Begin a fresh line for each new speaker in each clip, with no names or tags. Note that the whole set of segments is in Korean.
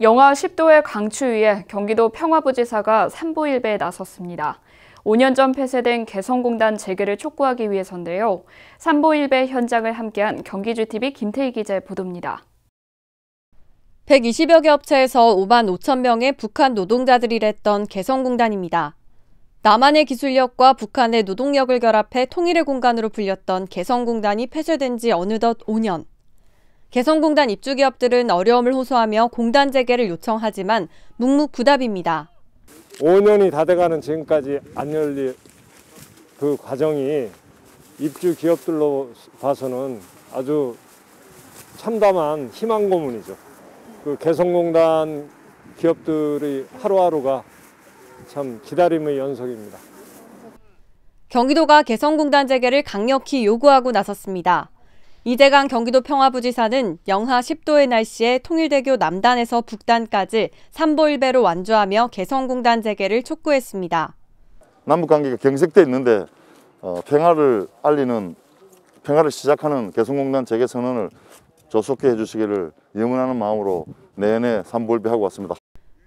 영하 10도의 강추위에 경기도 평화부지사가 삼보일배에 나섰습니다. 5년 전 폐쇄된 개성공단 재개를 촉구하기 위해서인데요. 삼보일배 현장을 함께한 경기주TV 김태희 기자의 보도입니다. 120여 개 업체에서 5만 5천 명의 북한 노동자들이 일했던 개성공단입니다. 남한의 기술력과 북한의 노동력을 결합해 통일의 공간으로 불렸던 개성공단이 폐쇄된 지 어느덧 5년. 개성공단 입주기업들은 어려움을 호소하며 공단 재개를 요청하지만 묵묵부답입니다.
5년이 다 돼가는 지금까지 안 열릴 그 과정이 입주 기업들로 봐서는 아주 참담한 희망 고문이죠. 그 개성공단 기업들의 하루하루가 참 기다림의 연속입니다.
경기도가 개성공단 재개를 강력히 요구하고 나섰습니다. 이재강 경기도 평화부지사는 영하 10도의 날씨에 통일대교 남단에서 북단까지 3보일배로 완주하며 개성공단 재개를 촉구했습니다.
남북관계가 경색돼 있는데 어, 평화를 알리는 평화를 시작하는 개성공단 재개 선언을 조속히 해주시기를 영원하는 마음으로 내내 3보일배하고 왔습니다.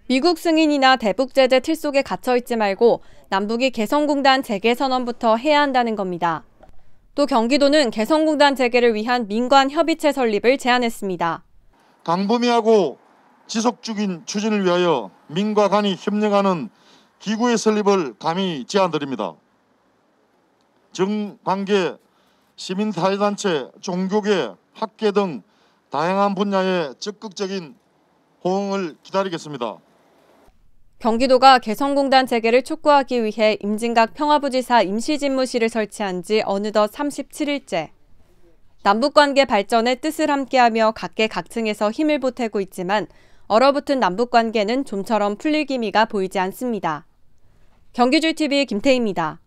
미국 승인이나 대북 제재 틀 속에 갇혀 있지 말고 남북이 개성공단 재개 선언부터 해야 한다는 겁니다. 또 경기도는 개성공단 재개를 위한 민관 협의체 설립을 제안했습니다.
광부미하고 지속 적인 추진을 위하여 민과 간이 협력하는 기구의 설립을 감히 제안드립니다. 정관계, 시민사회단체, 종교계, 학계 등 다양한 분야에 적극적인 호응을 기다리겠습니다.
경기도가 개성공단 재개를 촉구하기 위해 임진각 평화부지사 임시집무실을 설치한 지 어느덧 37일째. 남북관계 발전에 뜻을 함께하며 각계각층에서 힘을 보태고 있지만 얼어붙은 남북관계는 좀처럼 풀릴 기미가 보이지 않습니다. 경기줄TV 김태희입니다.